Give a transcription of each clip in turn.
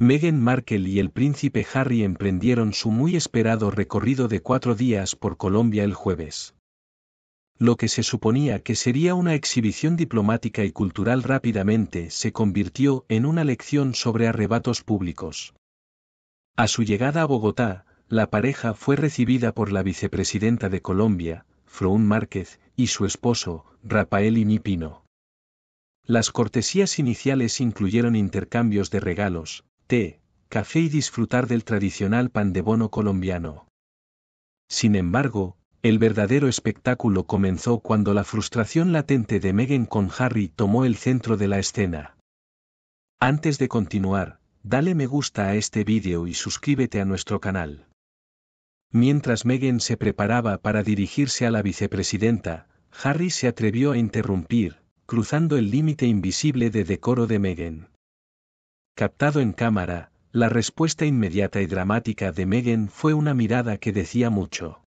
Meghan Markle y el príncipe Harry emprendieron su muy esperado recorrido de cuatro días por Colombia el jueves. Lo que se suponía que sería una exhibición diplomática y cultural rápidamente se convirtió en una lección sobre arrebatos públicos. A su llegada a Bogotá, la pareja fue recibida por la vicepresidenta de Colombia, Frun Márquez, y su esposo, Rafael Inipino. Las cortesías iniciales incluyeron intercambios de regalos, té, café y disfrutar del tradicional pan de bono colombiano. Sin embargo, el verdadero espectáculo comenzó cuando la frustración latente de Meghan con Harry tomó el centro de la escena. Antes de continuar, dale me gusta a este vídeo y suscríbete a nuestro canal. Mientras Meghan se preparaba para dirigirse a la vicepresidenta, Harry se atrevió a interrumpir, cruzando el límite invisible de decoro de Meghan captado en cámara, la respuesta inmediata y dramática de Megan fue una mirada que decía mucho.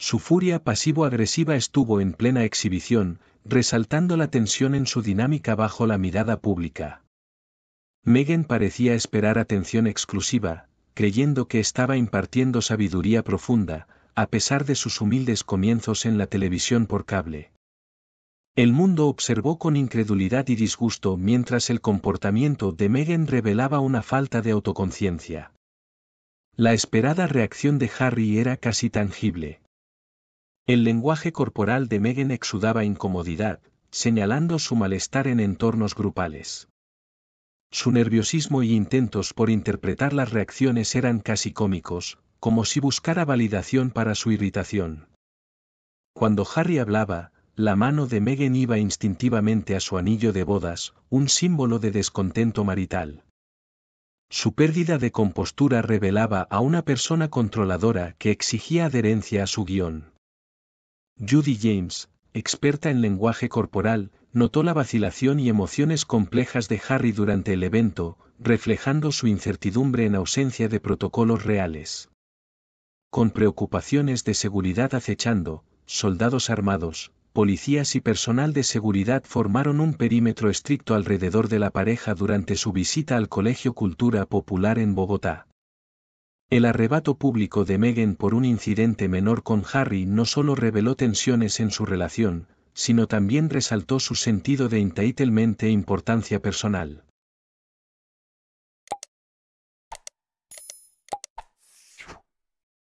Su furia pasivo-agresiva estuvo en plena exhibición, resaltando la tensión en su dinámica bajo la mirada pública. Megan parecía esperar atención exclusiva, creyendo que estaba impartiendo sabiduría profunda, a pesar de sus humildes comienzos en la televisión por cable. El mundo observó con incredulidad y disgusto mientras el comportamiento de Megan revelaba una falta de autoconciencia. La esperada reacción de Harry era casi tangible. El lenguaje corporal de Megan exudaba incomodidad, señalando su malestar en entornos grupales. Su nerviosismo y intentos por interpretar las reacciones eran casi cómicos, como si buscara validación para su irritación. Cuando Harry hablaba, la mano de Megan iba instintivamente a su anillo de bodas, un símbolo de descontento marital. Su pérdida de compostura revelaba a una persona controladora que exigía adherencia a su guión. Judy James, experta en lenguaje corporal, notó la vacilación y emociones complejas de Harry durante el evento, reflejando su incertidumbre en ausencia de protocolos reales. Con preocupaciones de seguridad acechando, soldados armados, policías y personal de seguridad formaron un perímetro estricto alrededor de la pareja durante su visita al Colegio Cultura Popular en Bogotá. El arrebato público de Megan por un incidente menor con Harry no solo reveló tensiones en su relación, sino también resaltó su sentido de entitlement e importancia personal.